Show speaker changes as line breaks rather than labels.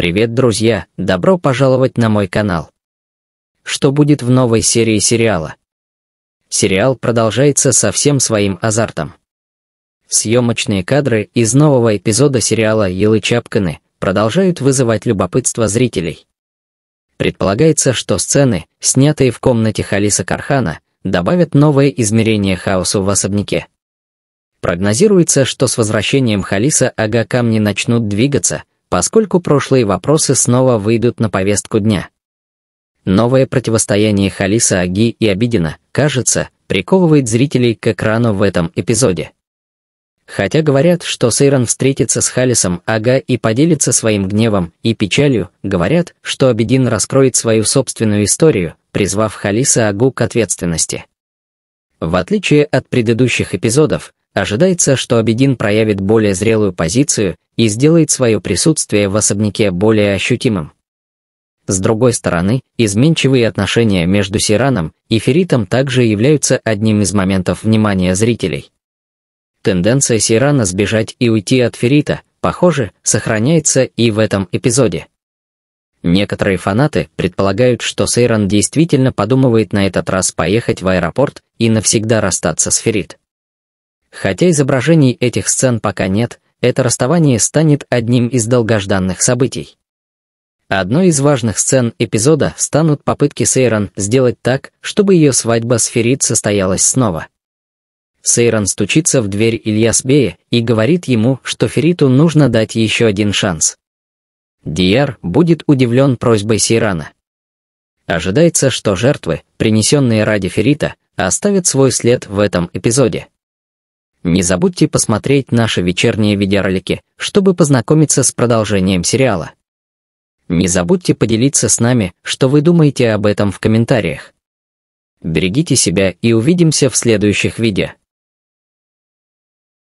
Привет, друзья! Добро пожаловать на мой канал. Что будет в новой серии сериала? Сериал продолжается со всем своим азартом. Съемочные кадры из нового эпизода сериала «Елы Чапканы» продолжают вызывать любопытство зрителей. Предполагается, что сцены, снятые в комнате Халиса Кархана, добавят новое измерение хаосу в особняке. Прогнозируется, что с возвращением Халиса ага камни начнут двигаться, поскольку прошлые вопросы снова выйдут на повестку дня. Новое противостояние Халиса Аги и Обидина, кажется, приковывает зрителей к экрану в этом эпизоде. Хотя говорят, что Сейрон встретится с Халисом Ага и поделится своим гневом и печалью, говорят, что Обидин раскроет свою собственную историю, призвав Халиса Агу к ответственности. В отличие от предыдущих эпизодов, Ожидается, что Абедин проявит более зрелую позицию и сделает свое присутствие в особняке более ощутимым. С другой стороны, изменчивые отношения между Сираном и Феритом также являются одним из моментов внимания зрителей. Тенденция Сирана сбежать и уйти от Ферита, похоже, сохраняется и в этом эпизоде. Некоторые фанаты предполагают, что Сейрон действительно подумывает на этот раз поехать в аэропорт и навсегда расстаться с Ферит. Хотя изображений этих сцен пока нет, это расставание станет одним из долгожданных событий. Одной из важных сцен эпизода станут попытки Сейрон сделать так, чтобы ее свадьба с Ферит состоялась снова. Сейрон стучится в дверь Ильясбея и говорит ему, что Фериту нужно дать еще один шанс. Диар будет удивлен просьбой Сейрана. Ожидается, что жертвы, принесенные ради Ферита, оставят свой след в этом эпизоде. Не забудьте посмотреть наши вечерние видеоролики, чтобы познакомиться с продолжением сериала. Не забудьте поделиться с нами, что вы думаете об этом в комментариях. Берегите себя и увидимся в следующих видео.